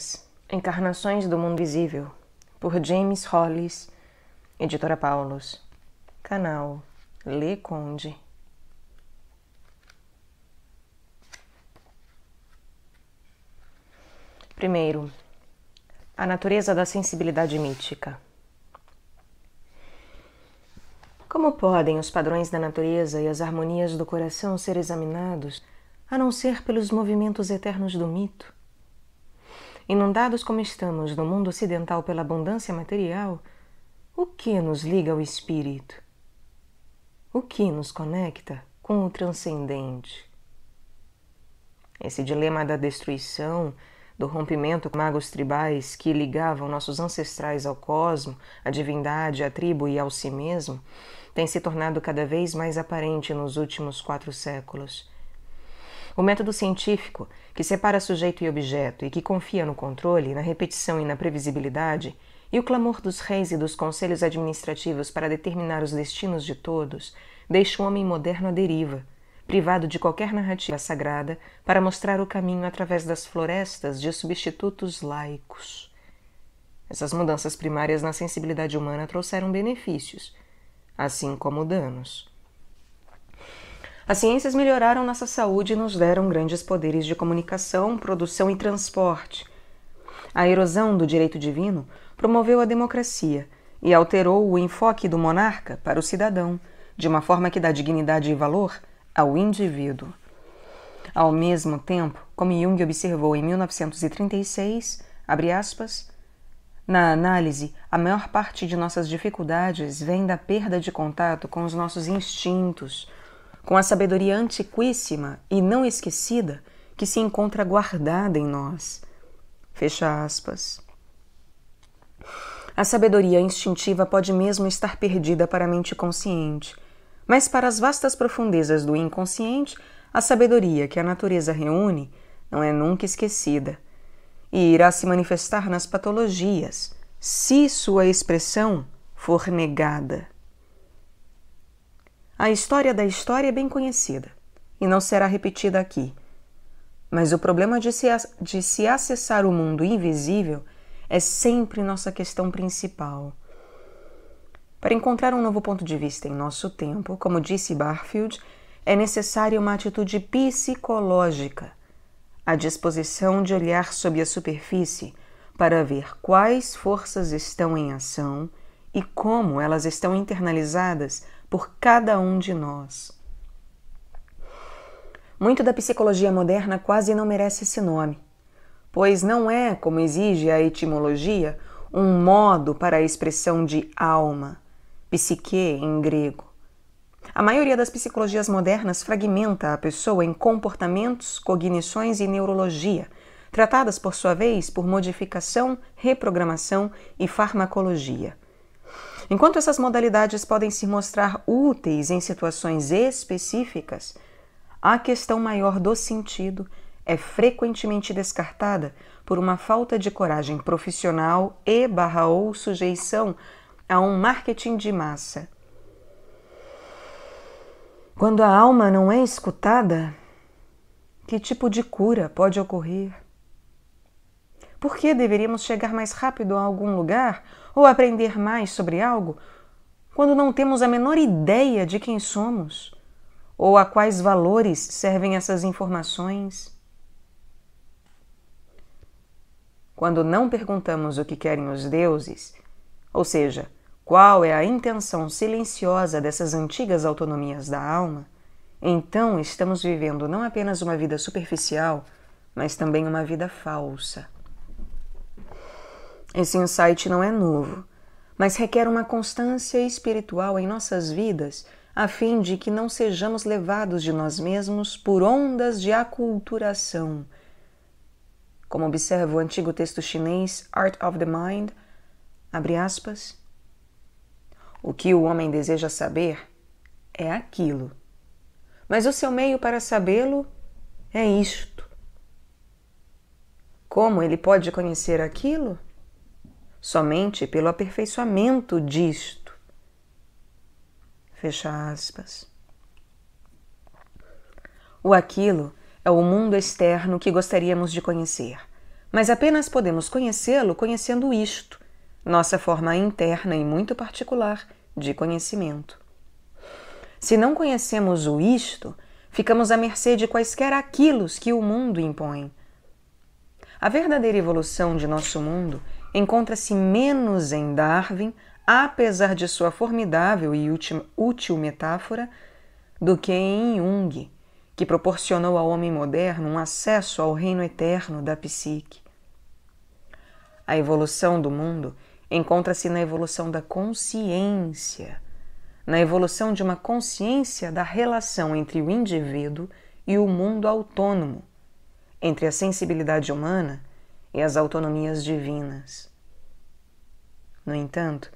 Sombras, Encarnações do Mundo Visível, por James Hollis, Editora Paulus, canal Le Conde. Primeiro, a natureza da sensibilidade mítica. Como podem os padrões da natureza e as harmonias do coração ser examinados a não ser pelos movimentos eternos do mito? inundados como estamos no mundo ocidental pela abundância material, o que nos liga ao espírito? O que nos conecta com o transcendente? Esse dilema da destruição, do rompimento com magos tribais que ligavam nossos ancestrais ao cosmo, à divindade, à tribo e ao si mesmo, tem se tornado cada vez mais aparente nos últimos quatro séculos, o método científico, que separa sujeito e objeto e que confia no controle, na repetição e na previsibilidade, e o clamor dos reis e dos conselhos administrativos para determinar os destinos de todos, deixa o homem moderno à deriva, privado de qualquer narrativa sagrada para mostrar o caminho através das florestas de substitutos laicos. Essas mudanças primárias na sensibilidade humana trouxeram benefícios, assim como danos. As ciências melhoraram nossa saúde e nos deram grandes poderes de comunicação, produção e transporte. A erosão do direito divino promoveu a democracia e alterou o enfoque do monarca para o cidadão, de uma forma que dá dignidade e valor ao indivíduo. Ao mesmo tempo, como Jung observou em 1936, aspas, na análise, a maior parte de nossas dificuldades vem da perda de contato com os nossos instintos com a sabedoria antiquíssima e não esquecida que se encontra guardada em nós. Fecha aspas. A sabedoria instintiva pode mesmo estar perdida para a mente consciente, mas para as vastas profundezas do inconsciente, a sabedoria que a natureza reúne não é nunca esquecida e irá se manifestar nas patologias, se sua expressão for negada. A história da história é bem conhecida e não será repetida aqui. Mas o problema de se, de se acessar o mundo invisível é sempre nossa questão principal. Para encontrar um novo ponto de vista em nosso tempo, como disse Barfield, é necessária uma atitude psicológica, a disposição de olhar sob a superfície para ver quais forças estão em ação e como elas estão internalizadas por cada um de nós. Muito da psicologia moderna quase não merece esse nome, pois não é, como exige a etimologia, um modo para a expressão de alma, psique em grego. A maioria das psicologias modernas fragmenta a pessoa em comportamentos, cognições e neurologia, tratadas por sua vez por modificação, reprogramação e farmacologia. Enquanto essas modalidades podem se mostrar úteis em situações específicas, a questão maior do sentido é frequentemente descartada por uma falta de coragem profissional e barra ou sujeição a um marketing de massa. Quando a alma não é escutada, que tipo de cura pode ocorrer? Por que deveríamos chegar mais rápido a algum lugar ou aprender mais sobre algo quando não temos a menor ideia de quem somos ou a quais valores servem essas informações. Quando não perguntamos o que querem os deuses, ou seja, qual é a intenção silenciosa dessas antigas autonomias da alma, então estamos vivendo não apenas uma vida superficial, mas também uma vida falsa. Esse insight não é novo, mas requer uma constância espiritual em nossas vidas a fim de que não sejamos levados de nós mesmos por ondas de aculturação. Como observa o antigo texto chinês Art of the Mind, abre aspas, o que o homem deseja saber é aquilo, mas o seu meio para sabê-lo é isto. Como ele pode conhecer aquilo? somente pelo aperfeiçoamento disto. Fecha aspas. O aquilo é o mundo externo que gostaríamos de conhecer, mas apenas podemos conhecê-lo conhecendo isto, nossa forma interna e muito particular de conhecimento. Se não conhecemos o isto, ficamos à mercê de quaisquer aquilos que o mundo impõe. A verdadeira evolução de nosso mundo encontra-se menos em Darwin, apesar de sua formidável e útil metáfora, do que em Jung, que proporcionou ao homem moderno um acesso ao reino eterno da psique. A evolução do mundo encontra-se na evolução da consciência, na evolução de uma consciência da relação entre o indivíduo e o mundo autônomo, entre a sensibilidade humana e as autonomias divinas. No entanto,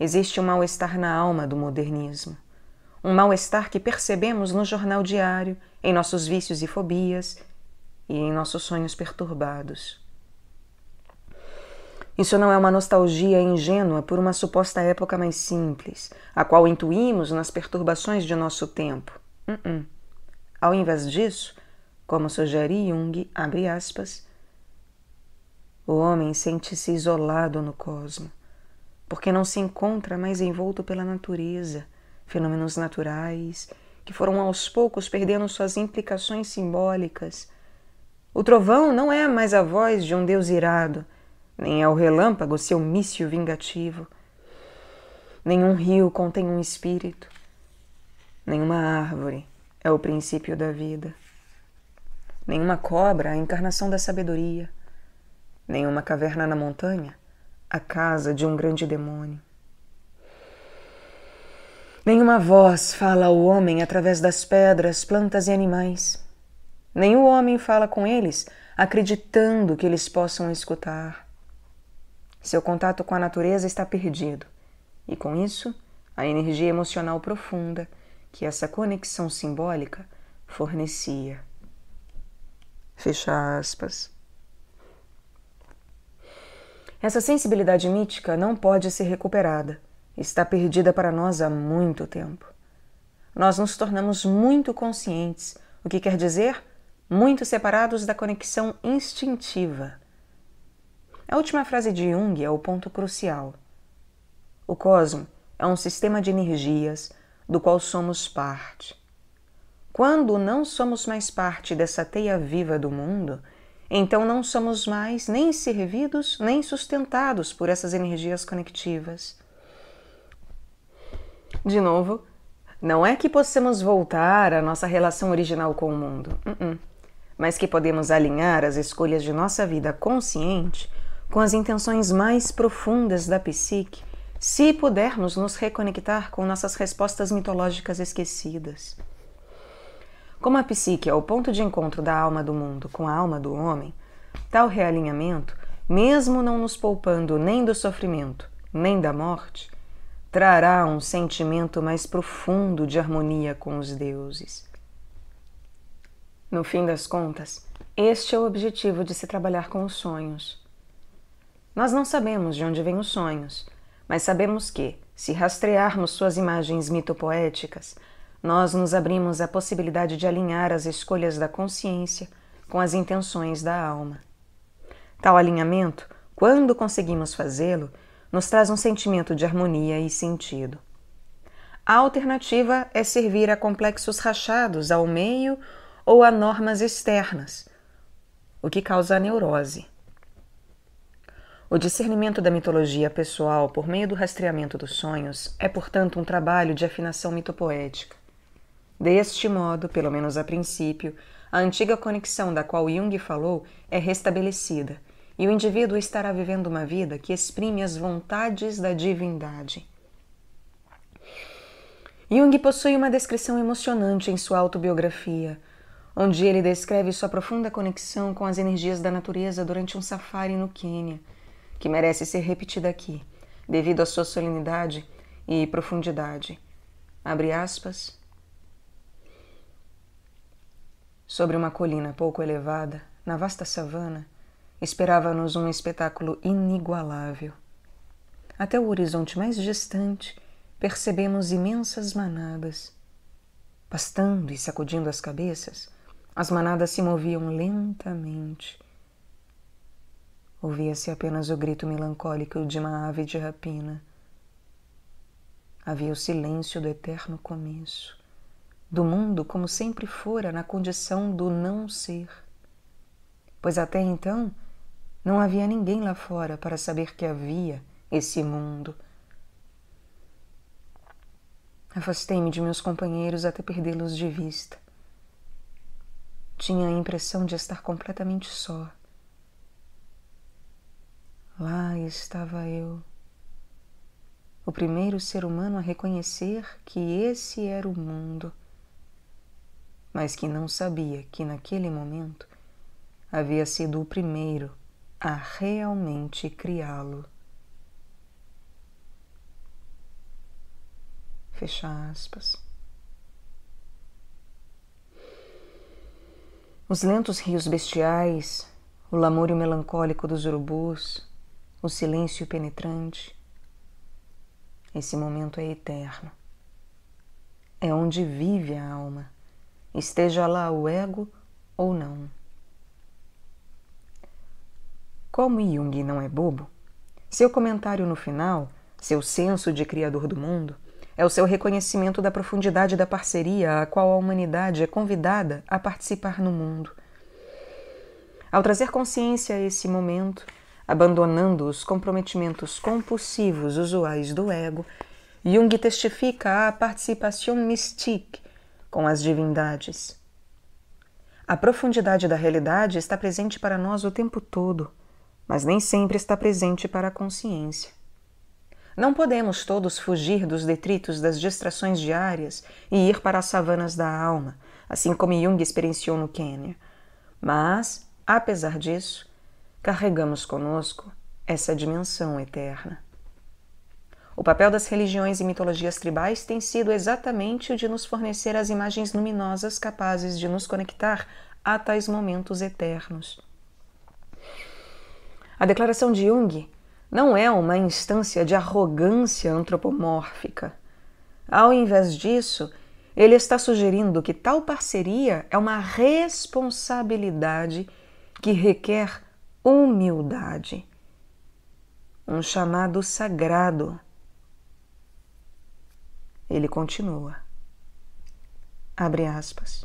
existe um mal-estar na alma do modernismo, um mal-estar que percebemos no jornal diário, em nossos vícios e fobias e em nossos sonhos perturbados. Isso não é uma nostalgia ingênua por uma suposta época mais simples, a qual intuímos nas perturbações de nosso tempo. Uh -uh. Ao invés disso, como sugere Jung, abre aspas, o homem sente-se isolado no cosmo, porque não se encontra mais envolto pela natureza, fenômenos naturais que foram aos poucos perdendo suas implicações simbólicas. O trovão não é mais a voz de um Deus irado, nem é o relâmpago seu míssil vingativo. Nenhum rio contém um espírito, nenhuma árvore é o princípio da vida, nenhuma cobra é a encarnação da sabedoria nenhuma caverna na montanha, a casa de um grande demônio. Nenhuma voz fala ao homem através das pedras, plantas e animais. Nenhum homem fala com eles, acreditando que eles possam escutar. Seu contato com a natureza está perdido, e com isso, a energia emocional profunda que essa conexão simbólica fornecia. Fecha aspas. Essa sensibilidade mítica não pode ser recuperada. Está perdida para nós há muito tempo. Nós nos tornamos muito conscientes, o que quer dizer muito separados da conexão instintiva. A última frase de Jung é o ponto crucial. O cosmo é um sistema de energias do qual somos parte. Quando não somos mais parte dessa teia viva do mundo, então não somos mais nem servidos nem sustentados por essas energias conectivas. De novo, não é que possamos voltar à nossa relação original com o mundo, uh -uh. mas que podemos alinhar as escolhas de nossa vida consciente com as intenções mais profundas da psique, se pudermos nos reconectar com nossas respostas mitológicas esquecidas. Como a psique é o ponto de encontro da alma do mundo com a alma do homem, tal realinhamento, mesmo não nos poupando nem do sofrimento, nem da morte, trará um sentimento mais profundo de harmonia com os deuses. No fim das contas, este é o objetivo de se trabalhar com os sonhos. Nós não sabemos de onde vêm os sonhos, mas sabemos que, se rastrearmos suas imagens mitopoéticas, nós nos abrimos à possibilidade de alinhar as escolhas da consciência com as intenções da alma. Tal alinhamento, quando conseguimos fazê-lo, nos traz um sentimento de harmonia e sentido. A alternativa é servir a complexos rachados ao meio ou a normas externas, o que causa a neurose. O discernimento da mitologia pessoal por meio do rastreamento dos sonhos é, portanto, um trabalho de afinação mitopoética. Deste modo, pelo menos a princípio, a antiga conexão da qual Jung falou é restabelecida e o indivíduo estará vivendo uma vida que exprime as vontades da divindade. Jung possui uma descrição emocionante em sua autobiografia, onde ele descreve sua profunda conexão com as energias da natureza durante um safari no Quênia, que merece ser repetida aqui, devido à sua solenidade e profundidade. Abre aspas. Sobre uma colina pouco elevada, na vasta savana, esperava-nos um espetáculo inigualável. Até o horizonte mais distante, percebemos imensas manadas. Pastando e sacudindo as cabeças, as manadas se moviam lentamente. Ouvia-se apenas o grito melancólico de uma ave de rapina. Havia o silêncio do eterno começo do mundo como sempre fora na condição do não ser. Pois até então não havia ninguém lá fora para saber que havia esse mundo. Afastei-me de meus companheiros até perdê-los de vista. Tinha a impressão de estar completamente só. Lá estava eu, o primeiro ser humano a reconhecer que esse era o mundo mas que não sabia que naquele momento havia sido o primeiro a realmente criá-lo. Fecha aspas. Os lentos rios bestiais, o lamúrio melancólico dos urubus, o silêncio penetrante. Esse momento é eterno. É onde vive a alma esteja lá o ego ou não. Como Jung não é bobo, seu comentário no final, seu senso de criador do mundo, é o seu reconhecimento da profundidade da parceria a qual a humanidade é convidada a participar no mundo. Ao trazer consciência a esse momento, abandonando os comprometimentos compulsivos usuais do ego, Jung testifica a participação mystique com as divindades. A profundidade da realidade está presente para nós o tempo todo, mas nem sempre está presente para a consciência. Não podemos todos fugir dos detritos das distrações diárias e ir para as savanas da alma, assim como Jung experienciou no Quênia. Mas, apesar disso, carregamos conosco essa dimensão eterna. O papel das religiões e mitologias tribais tem sido exatamente o de nos fornecer as imagens luminosas capazes de nos conectar a tais momentos eternos. A declaração de Jung não é uma instância de arrogância antropomórfica. Ao invés disso, ele está sugerindo que tal parceria é uma responsabilidade que requer humildade, um chamado sagrado ele continua. Abre aspas.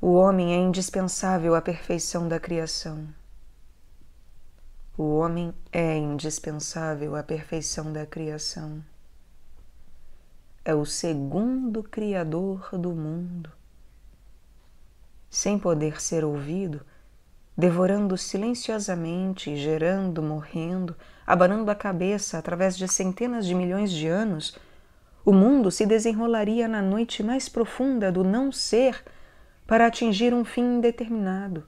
O homem é indispensável à perfeição da criação. O homem é indispensável à perfeição da criação. É o segundo criador do mundo. Sem poder ser ouvido, devorando silenciosamente, gerando, morrendo, abanando a cabeça através de centenas de milhões de anos, o mundo se desenrolaria na noite mais profunda do não ser para atingir um fim indeterminado.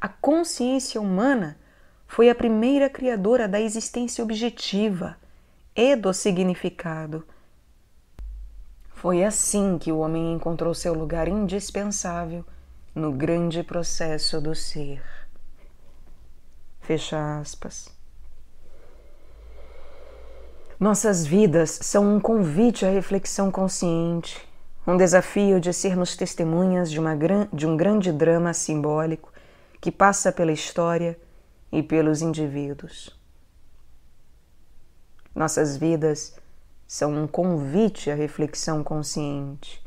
A consciência humana foi a primeira criadora da existência objetiva e do significado. Foi assim que o homem encontrou seu lugar indispensável no grande processo do ser. Fecha aspas. Nossas vidas são um convite à reflexão consciente, um desafio de sermos testemunhas de, gran... de um grande drama simbólico que passa pela história e pelos indivíduos. Nossas vidas são um convite à reflexão consciente,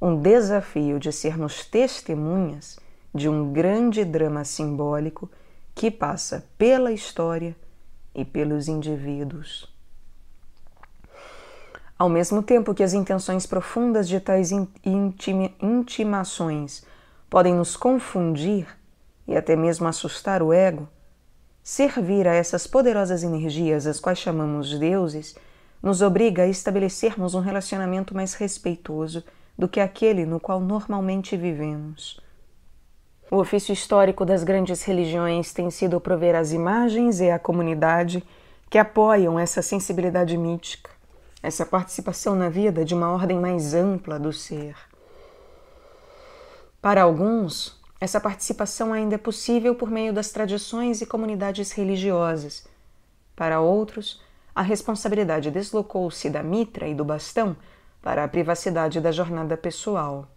um desafio de sermos testemunhas de um grande drama simbólico que passa pela história e pelos indivíduos. Ao mesmo tempo que as intenções profundas de tais intima, intimações podem nos confundir e até mesmo assustar o ego, servir a essas poderosas energias, as quais chamamos deuses, nos obriga a estabelecermos um relacionamento mais respeitoso do que aquele no qual normalmente vivemos. O ofício histórico das grandes religiões tem sido prover as imagens e a comunidade que apoiam essa sensibilidade mítica essa participação na vida de uma ordem mais ampla do ser. Para alguns, essa participação ainda é possível por meio das tradições e comunidades religiosas. Para outros, a responsabilidade deslocou-se da mitra e do bastão para a privacidade da jornada pessoal.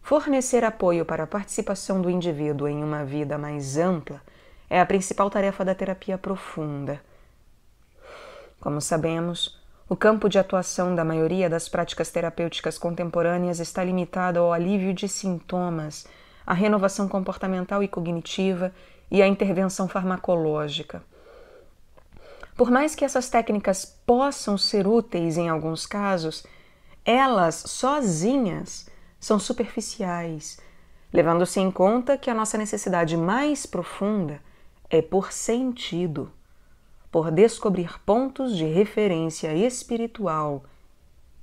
Fornecer apoio para a participação do indivíduo em uma vida mais ampla é a principal tarefa da terapia profunda. Como sabemos, o campo de atuação da maioria das práticas terapêuticas contemporâneas está limitado ao alívio de sintomas, à renovação comportamental e cognitiva e à intervenção farmacológica. Por mais que essas técnicas possam ser úteis em alguns casos, elas sozinhas são superficiais, levando-se em conta que a nossa necessidade mais profunda é por sentido por descobrir pontos de referência espiritual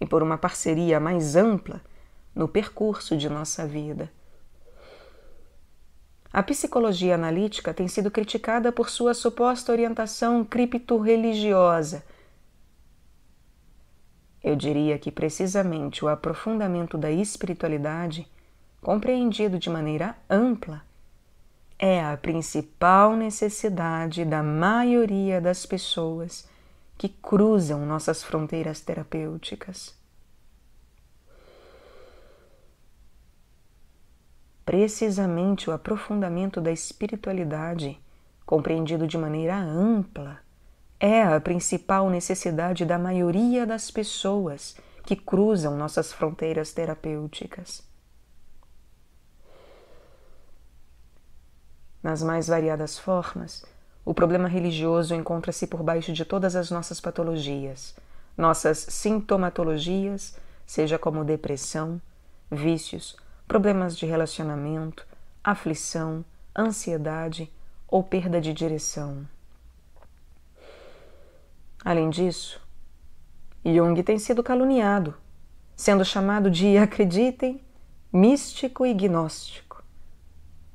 e por uma parceria mais ampla no percurso de nossa vida. A psicologia analítica tem sido criticada por sua suposta orientação cripto-religiosa. Eu diria que precisamente o aprofundamento da espiritualidade, compreendido de maneira ampla, é a principal necessidade da maioria das pessoas que cruzam nossas fronteiras terapêuticas. Precisamente o aprofundamento da espiritualidade, compreendido de maneira ampla, é a principal necessidade da maioria das pessoas que cruzam nossas fronteiras terapêuticas. Nas mais variadas formas, o problema religioso encontra-se por baixo de todas as nossas patologias, nossas sintomatologias, seja como depressão, vícios, problemas de relacionamento, aflição, ansiedade ou perda de direção. Além disso, Jung tem sido caluniado, sendo chamado de, acreditem, místico e gnóstico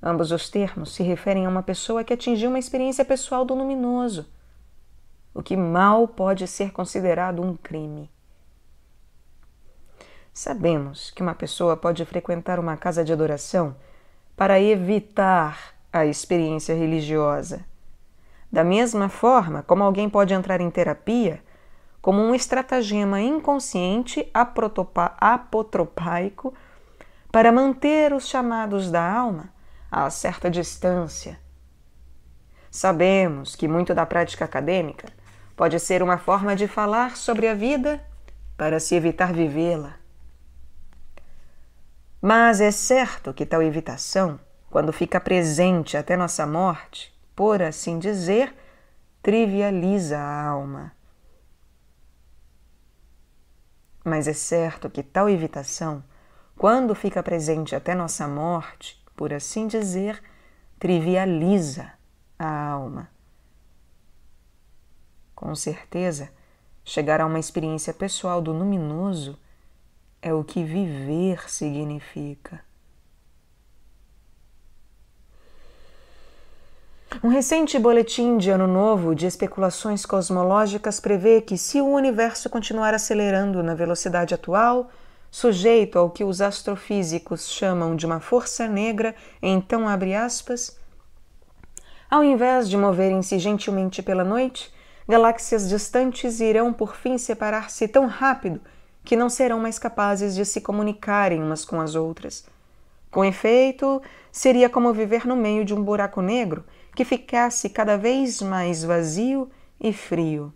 Ambos os termos se referem a uma pessoa que atingiu uma experiência pessoal do luminoso, o que mal pode ser considerado um crime. Sabemos que uma pessoa pode frequentar uma casa de adoração para evitar a experiência religiosa. Da mesma forma como alguém pode entrar em terapia como um estratagema inconsciente apotropaico para manter os chamados da alma a certa distância. Sabemos que muito da prática acadêmica pode ser uma forma de falar sobre a vida para se evitar vivê-la. Mas é certo que tal evitação, quando fica presente até nossa morte, por assim dizer, trivializa a alma. Mas é certo que tal evitação, quando fica presente até nossa morte, por assim dizer, trivializa a alma. Com certeza, chegar a uma experiência pessoal do luminoso é o que viver significa. Um recente boletim de Ano Novo de especulações cosmológicas prevê que, se o universo continuar acelerando na velocidade atual, sujeito ao que os astrofísicos chamam de uma força negra, então abre aspas, ao invés de moverem-se gentilmente pela noite, galáxias distantes irão por fim separar-se tão rápido que não serão mais capazes de se comunicarem umas com as outras. Com efeito, seria como viver no meio de um buraco negro que ficasse cada vez mais vazio e frio.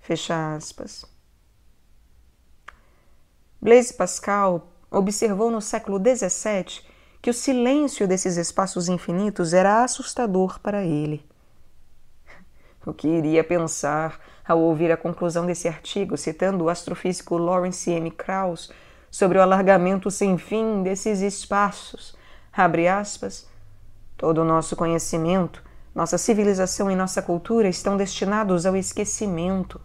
Fecha aspas. Blaise Pascal observou no século XVII que o silêncio desses espaços infinitos era assustador para ele. O que iria pensar ao ouvir a conclusão desse artigo, citando o astrofísico Lawrence M. Krauss sobre o alargamento sem fim desses espaços? Abre aspas. Todo o nosso conhecimento, nossa civilização e nossa cultura estão destinados ao esquecimento.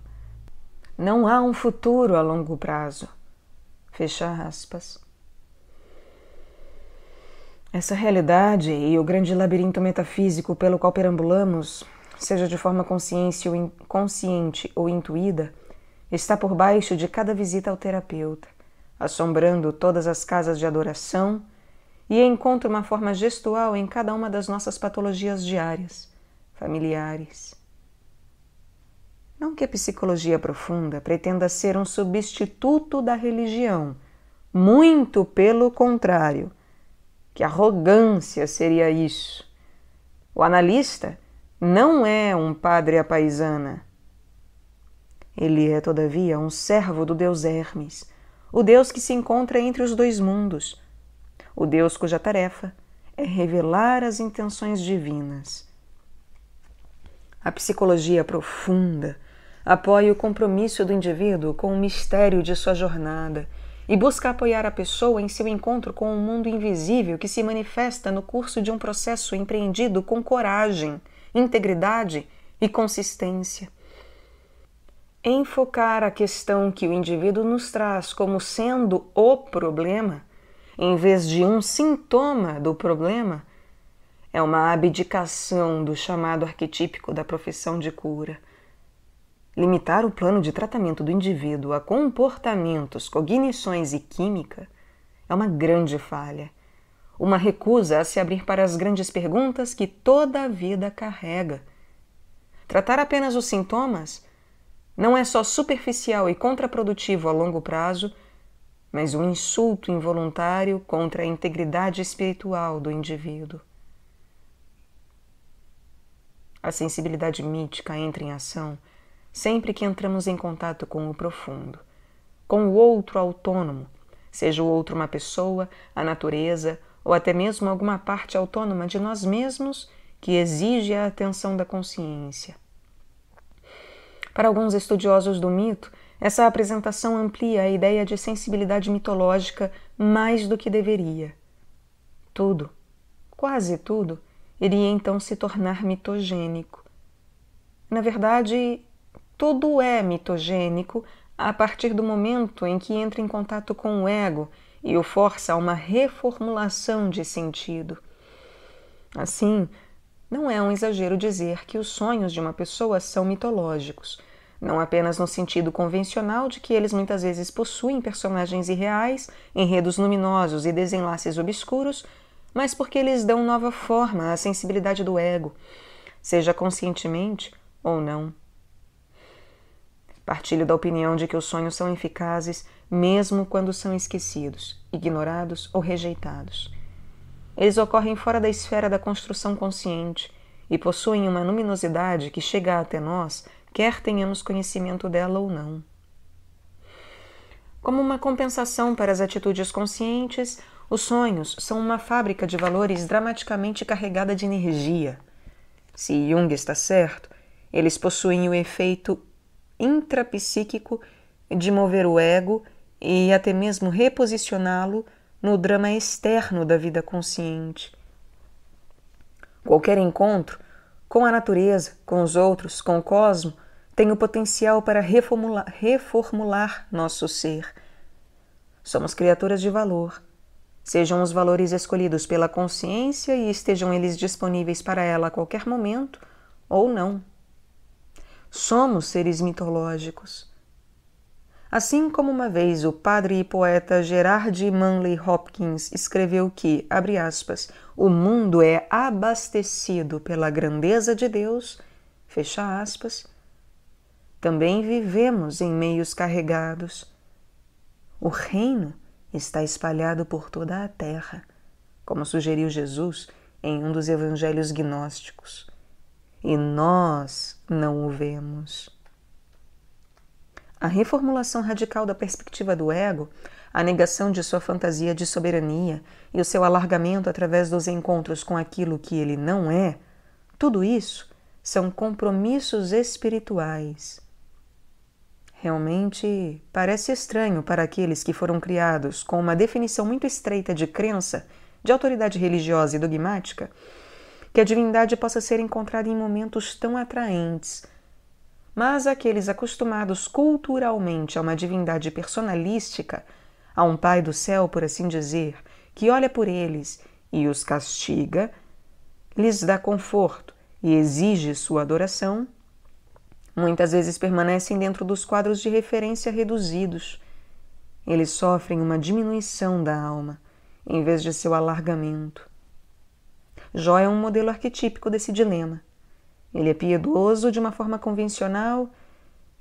Não há um futuro a longo prazo. Fecha aspas. Essa realidade e o grande labirinto metafísico pelo qual perambulamos, seja de forma consciente ou intuída, está por baixo de cada visita ao terapeuta, assombrando todas as casas de adoração e encontra uma forma gestual em cada uma das nossas patologias diárias, familiares, não que a psicologia profunda pretenda ser um substituto da religião, muito pelo contrário. Que arrogância seria isso! O analista não é um padre apaisana. Ele é, todavia, um servo do deus Hermes, o deus que se encontra entre os dois mundos, o deus cuja tarefa é revelar as intenções divinas. A psicologia profunda Apoie o compromisso do indivíduo com o mistério de sua jornada e busca apoiar a pessoa em seu encontro com o um mundo invisível que se manifesta no curso de um processo empreendido com coragem, integridade e consistência. Enfocar a questão que o indivíduo nos traz como sendo o problema, em vez de um sintoma do problema, é uma abdicação do chamado arquetípico da profissão de cura limitar o plano de tratamento do indivíduo a comportamentos, cognições e química é uma grande falha. Uma recusa a se abrir para as grandes perguntas que toda a vida carrega. Tratar apenas os sintomas não é só superficial e contraprodutivo a longo prazo, mas um insulto involuntário contra a integridade espiritual do indivíduo. A sensibilidade mítica entra em ação sempre que entramos em contato com o profundo, com o outro autônomo, seja o outro uma pessoa, a natureza ou até mesmo alguma parte autônoma de nós mesmos que exige a atenção da consciência. Para alguns estudiosos do mito, essa apresentação amplia a ideia de sensibilidade mitológica mais do que deveria. Tudo, quase tudo, iria então se tornar mitogênico. Na verdade, tudo é mitogênico a partir do momento em que entra em contato com o ego e o força a uma reformulação de sentido. Assim, não é um exagero dizer que os sonhos de uma pessoa são mitológicos, não apenas no sentido convencional de que eles muitas vezes possuem personagens irreais, enredos luminosos e desenlaces obscuros, mas porque eles dão nova forma à sensibilidade do ego, seja conscientemente ou não. Partilho da opinião de que os sonhos são eficazes mesmo quando são esquecidos, ignorados ou rejeitados. Eles ocorrem fora da esfera da construção consciente e possuem uma luminosidade que chega até nós, quer tenhamos conhecimento dela ou não. Como uma compensação para as atitudes conscientes, os sonhos são uma fábrica de valores dramaticamente carregada de energia. Se Jung está certo, eles possuem o efeito intrapsíquico de mover o ego e até mesmo reposicioná-lo no drama externo da vida consciente. Qualquer encontro com a natureza, com os outros, com o cosmo, tem o potencial para reformular, reformular nosso ser. Somos criaturas de valor. Sejam os valores escolhidos pela consciência e estejam eles disponíveis para ela a qualquer momento ou não. Somos seres mitológicos. Assim como uma vez o padre e poeta Gerard Manley Hopkins escreveu que, abre aspas, o mundo é abastecido pela grandeza de Deus, fecha aspas, também vivemos em meios carregados. O reino está espalhado por toda a terra, como sugeriu Jesus em um dos evangelhos gnósticos e nós não o vemos. A reformulação radical da perspectiva do ego, a negação de sua fantasia de soberania e o seu alargamento através dos encontros com aquilo que ele não é, tudo isso são compromissos espirituais. Realmente parece estranho para aqueles que foram criados com uma definição muito estreita de crença, de autoridade religiosa e dogmática que a divindade possa ser encontrada em momentos tão atraentes. Mas aqueles acostumados culturalmente a uma divindade personalística, a um Pai do céu, por assim dizer, que olha por eles e os castiga, lhes dá conforto e exige sua adoração, muitas vezes permanecem dentro dos quadros de referência reduzidos. Eles sofrem uma diminuição da alma, em vez de seu alargamento. Jó é um modelo arquetípico desse dilema. Ele é piedoso de uma forma convencional,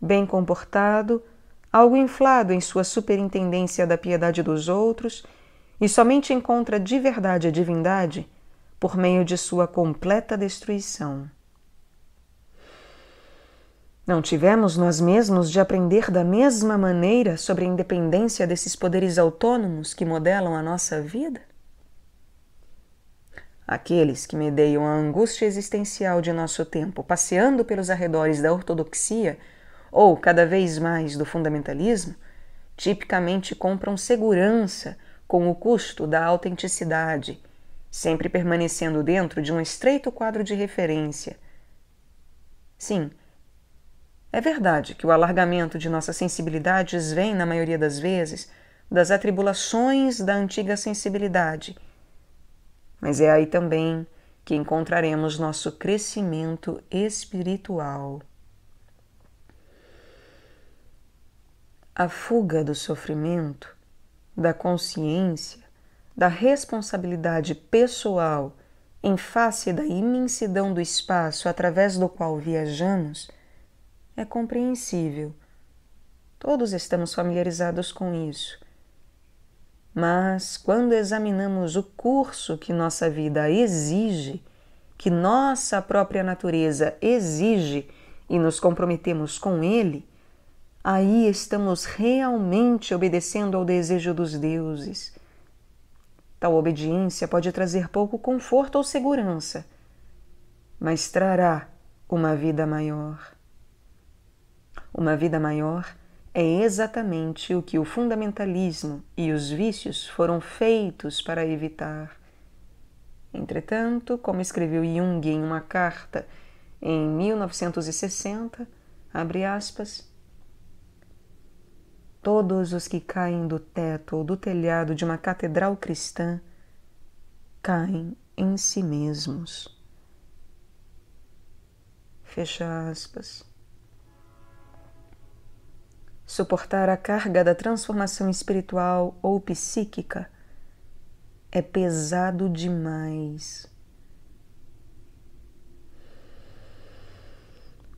bem comportado, algo inflado em sua superintendência da piedade dos outros e somente encontra de verdade a divindade por meio de sua completa destruição. Não tivemos nós mesmos de aprender da mesma maneira sobre a independência desses poderes autônomos que modelam a nossa vida? Aqueles que medeiam a angústia existencial de nosso tempo passeando pelos arredores da ortodoxia ou cada vez mais do fundamentalismo, tipicamente compram segurança com o custo da autenticidade, sempre permanecendo dentro de um estreito quadro de referência. Sim, é verdade que o alargamento de nossas sensibilidades vem, na maioria das vezes, das atribulações da antiga sensibilidade mas é aí também que encontraremos nosso crescimento espiritual. A fuga do sofrimento, da consciência, da responsabilidade pessoal em face da imensidão do espaço através do qual viajamos, é compreensível. Todos estamos familiarizados com isso. Mas quando examinamos o curso que nossa vida exige, que nossa própria natureza exige e nos comprometemos com ele, aí estamos realmente obedecendo ao desejo dos deuses. Tal obediência pode trazer pouco conforto ou segurança, mas trará uma vida maior. Uma vida maior é exatamente o que o fundamentalismo e os vícios foram feitos para evitar. Entretanto, como escreveu Jung em uma carta em 1960, abre aspas, todos os que caem do teto ou do telhado de uma catedral cristã caem em si mesmos. Fecha aspas. Suportar a carga da transformação espiritual ou psíquica é pesado demais.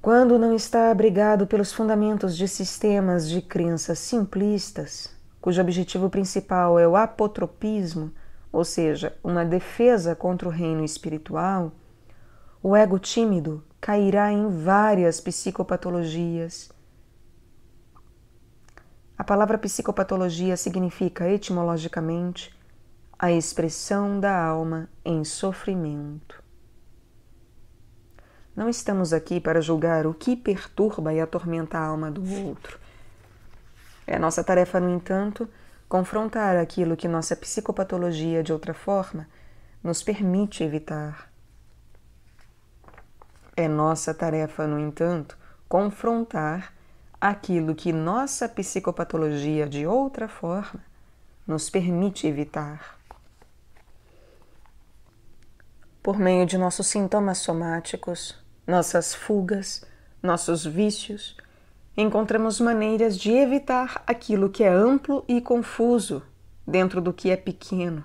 Quando não está abrigado pelos fundamentos de sistemas de crenças simplistas, cujo objetivo principal é o apotropismo, ou seja, uma defesa contra o reino espiritual, o ego tímido cairá em várias psicopatologias a palavra psicopatologia significa etimologicamente a expressão da alma em sofrimento. Não estamos aqui para julgar o que perturba e atormenta a alma do outro. É nossa tarefa, no entanto, confrontar aquilo que nossa psicopatologia, de outra forma, nos permite evitar. É nossa tarefa, no entanto, confrontar aquilo que nossa psicopatologia de outra forma nos permite evitar. Por meio de nossos sintomas somáticos, nossas fugas, nossos vícios, encontramos maneiras de evitar aquilo que é amplo e confuso dentro do que é pequeno.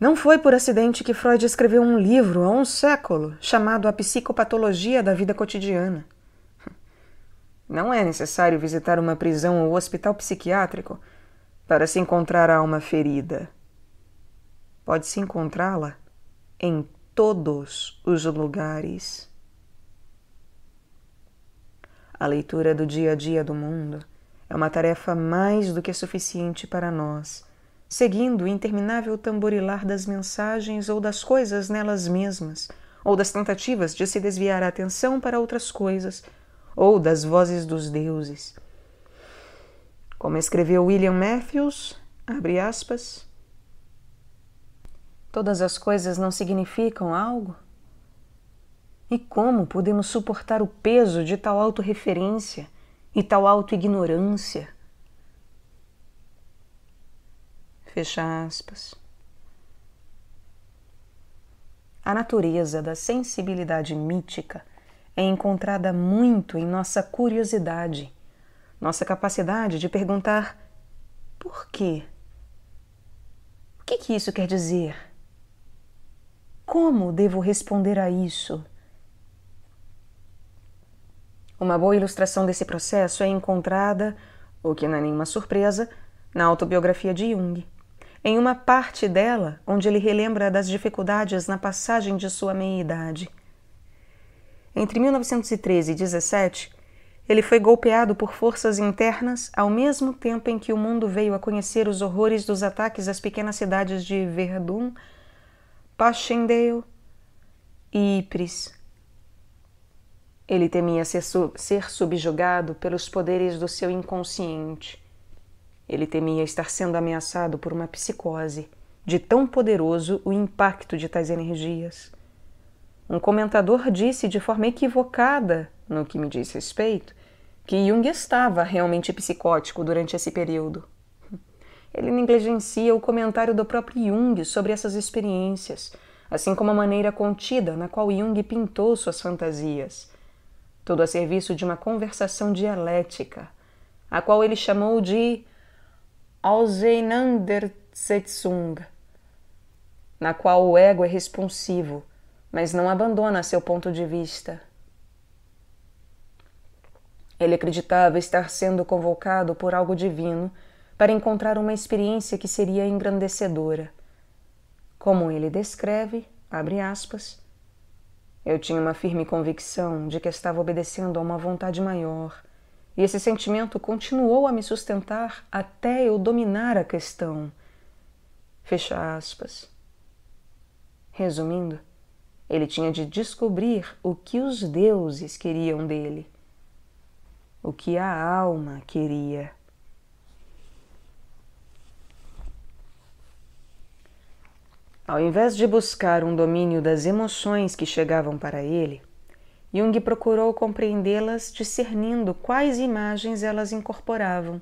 Não foi por acidente que Freud escreveu um livro há um século chamado A Psicopatologia da Vida Cotidiana. Não é necessário visitar uma prisão ou hospital psiquiátrico para se encontrar a alma ferida. Pode-se encontrá-la em todos os lugares. A leitura do dia a dia do mundo é uma tarefa mais do que suficiente para nós, seguindo o interminável tamborilar das mensagens ou das coisas nelas mesmas, ou das tentativas de se desviar a atenção para outras coisas ou das vozes dos deuses. Como escreveu William Matthews, abre aspas, todas as coisas não significam algo? E como podemos suportar o peso de tal autorreferência e tal autoignorância? Fecha aspas. A natureza da sensibilidade mítica é encontrada muito em nossa curiosidade, nossa capacidade de perguntar por quê? O que, que isso quer dizer? Como devo responder a isso? Uma boa ilustração desse processo é encontrada, o que não é nenhuma surpresa, na autobiografia de Jung. Em uma parte dela, onde ele relembra das dificuldades na passagem de sua meia-idade entre 1913 e 17, ele foi golpeado por forças internas ao mesmo tempo em que o mundo veio a conhecer os horrores dos ataques às pequenas cidades de Verdun, Passchendaele e Ypres. Ele temia ser, ser subjugado pelos poderes do seu inconsciente. Ele temia estar sendo ameaçado por uma psicose, de tão poderoso o impacto de tais energias. Um comentador disse de forma equivocada, no que me diz respeito, que Jung estava realmente psicótico durante esse período. Ele negligencia o comentário do próprio Jung sobre essas experiências, assim como a maneira contida na qual Jung pintou suas fantasias. Tudo a serviço de uma conversação dialética, a qual ele chamou de Auseinandersetzung, na qual o ego é responsivo mas não abandona seu ponto de vista. Ele acreditava estar sendo convocado por algo divino para encontrar uma experiência que seria engrandecedora. Como ele descreve, abre aspas, eu tinha uma firme convicção de que estava obedecendo a uma vontade maior, e esse sentimento continuou a me sustentar até eu dominar a questão. Fecha aspas. Resumindo, ele tinha de descobrir o que os deuses queriam dele, o que a alma queria. Ao invés de buscar um domínio das emoções que chegavam para ele, Jung procurou compreendê-las discernindo quais imagens elas incorporavam.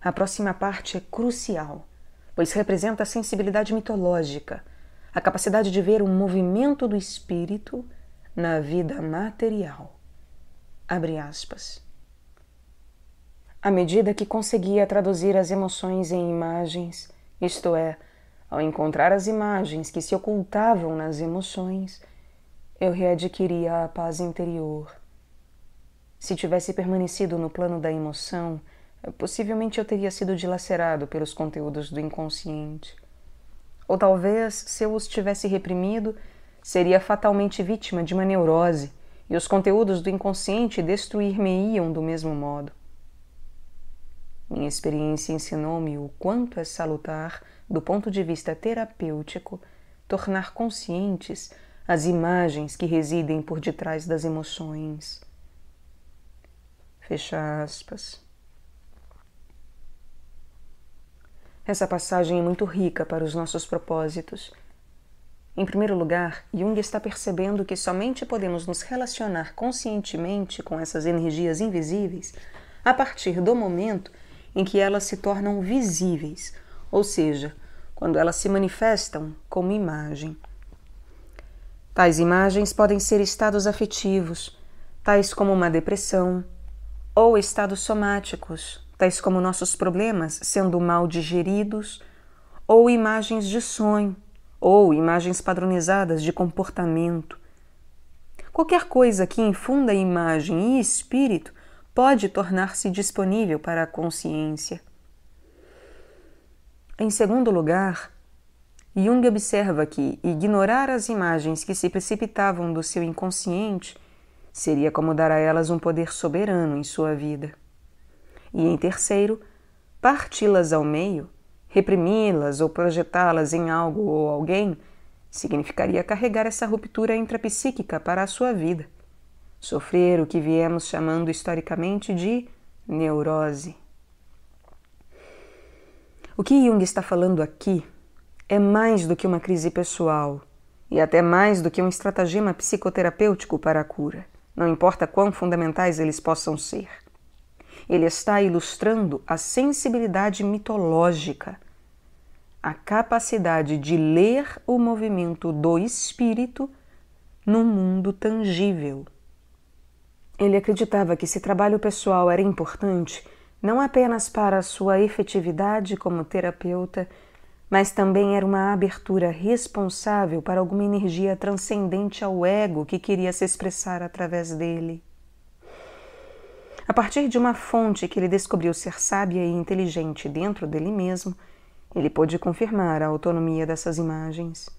A próxima parte é crucial, pois representa a sensibilidade mitológica a capacidade de ver o movimento do espírito na vida material. Abre aspas. À medida que conseguia traduzir as emoções em imagens, isto é, ao encontrar as imagens que se ocultavam nas emoções, eu readquiria a paz interior. Se tivesse permanecido no plano da emoção, possivelmente eu teria sido dilacerado pelos conteúdos do inconsciente. Ou talvez, se eu os tivesse reprimido, seria fatalmente vítima de uma neurose e os conteúdos do inconsciente destruir-me-iam do mesmo modo. Minha experiência ensinou-me o quanto é salutar, do ponto de vista terapêutico, tornar conscientes as imagens que residem por detrás das emoções. Fecha aspas. Essa passagem é muito rica para os nossos propósitos. Em primeiro lugar, Jung está percebendo que somente podemos nos relacionar conscientemente com essas energias invisíveis a partir do momento em que elas se tornam visíveis, ou seja, quando elas se manifestam como imagem. Tais imagens podem ser estados afetivos, tais como uma depressão, ou estados somáticos, tais como nossos problemas sendo mal digeridos, ou imagens de sonho, ou imagens padronizadas de comportamento. Qualquer coisa que infunda imagem e espírito pode tornar-se disponível para a consciência. Em segundo lugar, Jung observa que ignorar as imagens que se precipitavam do seu inconsciente seria como dar a elas um poder soberano em sua vida e, em terceiro, parti-las ao meio, reprimi-las ou projetá-las em algo ou alguém, significaria carregar essa ruptura intrapsíquica para a sua vida. Sofrer o que viemos chamando historicamente de neurose. O que Jung está falando aqui é mais do que uma crise pessoal e até mais do que um estratagema psicoterapêutico para a cura, não importa quão fundamentais eles possam ser ele está ilustrando a sensibilidade mitológica, a capacidade de ler o movimento do espírito no mundo tangível. Ele acreditava que esse trabalho pessoal era importante não apenas para a sua efetividade como terapeuta, mas também era uma abertura responsável para alguma energia transcendente ao ego que queria se expressar através dele. A partir de uma fonte que ele descobriu ser sábia e inteligente dentro dele mesmo, ele pôde confirmar a autonomia dessas imagens.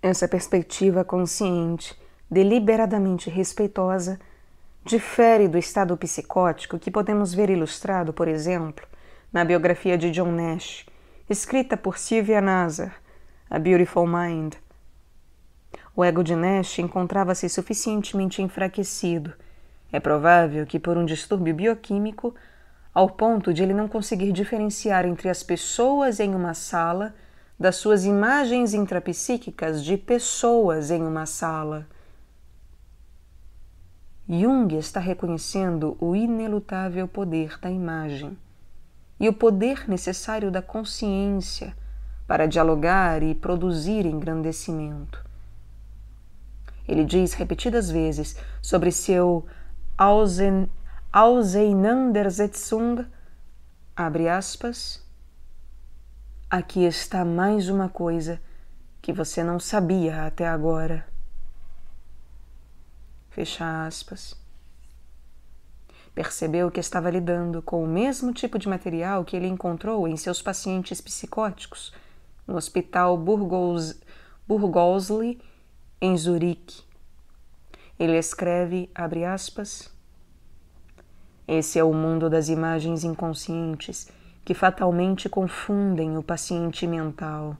Essa perspectiva consciente, deliberadamente respeitosa, difere do estado psicótico que podemos ver ilustrado, por exemplo, na biografia de John Nash, escrita por Sylvia Nasar, A Beautiful Mind. O ego de Nash encontrava-se suficientemente enfraquecido é provável que por um distúrbio bioquímico, ao ponto de ele não conseguir diferenciar entre as pessoas em uma sala das suas imagens intrapsíquicas de pessoas em uma sala. Jung está reconhecendo o inelutável poder da imagem e o poder necessário da consciência para dialogar e produzir engrandecimento. Ele diz repetidas vezes sobre seu Ausen, abre aspas, aqui está mais uma coisa que você não sabia até agora. Fecha aspas. Percebeu que estava lidando com o mesmo tipo de material que ele encontrou em seus pacientes psicóticos no Hospital Burgos, Burgosli, em Zurique ele escreve, abre aspas, esse é o mundo das imagens inconscientes que fatalmente confundem o paciente mental,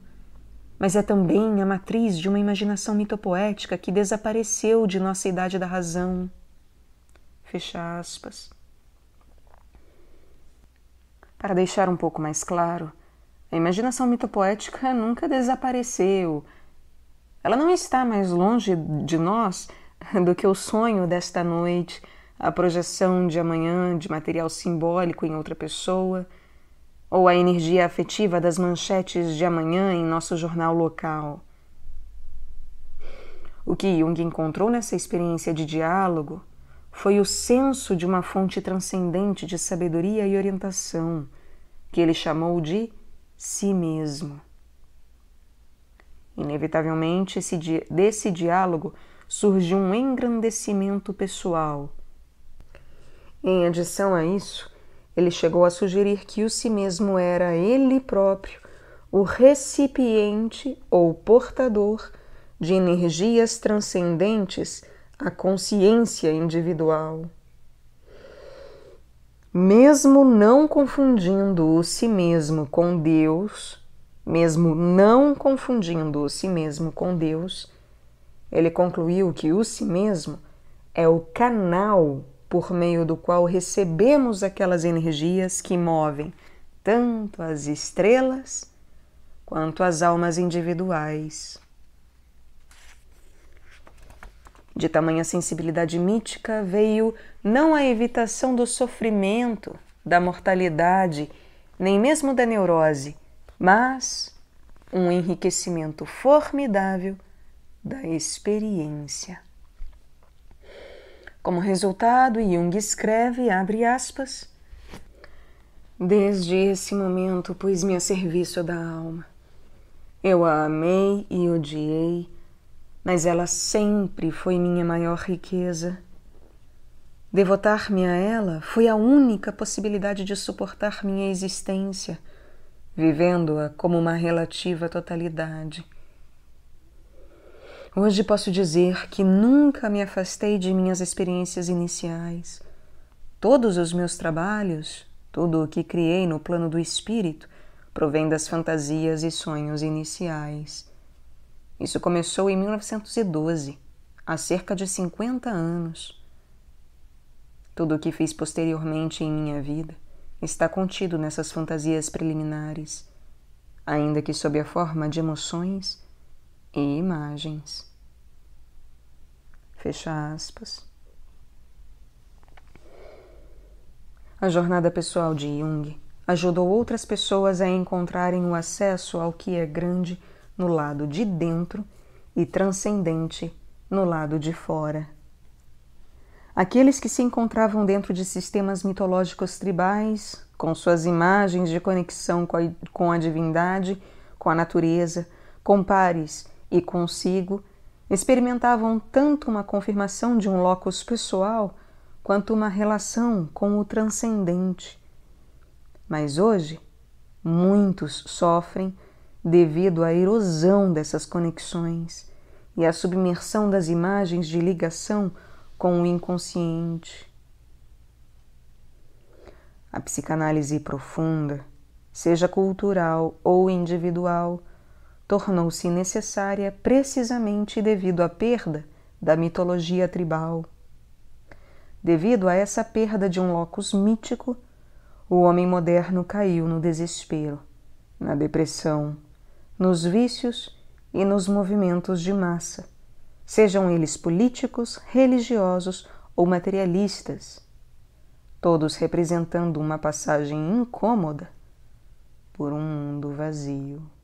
mas é também a matriz de uma imaginação mitopoética que desapareceu de nossa idade da razão. Fecha aspas. Para deixar um pouco mais claro, a imaginação mitopoética nunca desapareceu. Ela não está mais longe de nós do que o sonho desta noite, a projeção de amanhã de material simbólico em outra pessoa, ou a energia afetiva das manchetes de amanhã em nosso jornal local. O que Jung encontrou nessa experiência de diálogo foi o senso de uma fonte transcendente de sabedoria e orientação, que ele chamou de si mesmo. Inevitavelmente, esse, desse diálogo surgiu um engrandecimento pessoal. Em adição a isso, ele chegou a sugerir que o si mesmo era ele próprio o recipiente ou portador de energias transcendentes à consciência individual. Mesmo não confundindo o si mesmo com Deus, mesmo não confundindo o si mesmo com Deus, ele concluiu que o si mesmo é o canal por meio do qual recebemos aquelas energias que movem tanto as estrelas quanto as almas individuais. De tamanha sensibilidade mítica veio não a evitação do sofrimento, da mortalidade, nem mesmo da neurose, mas um enriquecimento formidável da experiência. Como resultado, Jung escreve, abre aspas, Desde esse momento pus-me a serviço da alma. Eu a amei e odiei, mas ela sempre foi minha maior riqueza. Devotar-me a ela foi a única possibilidade de suportar minha existência, vivendo-a como uma relativa totalidade. Hoje posso dizer que nunca me afastei de minhas experiências iniciais. Todos os meus trabalhos, tudo o que criei no plano do espírito, provém das fantasias e sonhos iniciais. Isso começou em 1912, há cerca de 50 anos. Tudo o que fiz posteriormente em minha vida está contido nessas fantasias preliminares, ainda que sob a forma de emoções e imagens. Fecha aspas. A jornada pessoal de Jung ajudou outras pessoas a encontrarem o acesso ao que é grande no lado de dentro e transcendente no lado de fora. Aqueles que se encontravam dentro de sistemas mitológicos tribais, com suas imagens de conexão com a divindade, com a natureza, com pares e consigo experimentavam tanto uma confirmação de um locus pessoal quanto uma relação com o transcendente. Mas hoje, muitos sofrem devido à erosão dessas conexões e à submersão das imagens de ligação com o inconsciente. A psicanálise profunda, seja cultural ou individual, tornou-se necessária precisamente devido à perda da mitologia tribal. Devido a essa perda de um locus mítico, o homem moderno caiu no desespero, na depressão, nos vícios e nos movimentos de massa, sejam eles políticos, religiosos ou materialistas, todos representando uma passagem incômoda por um mundo vazio.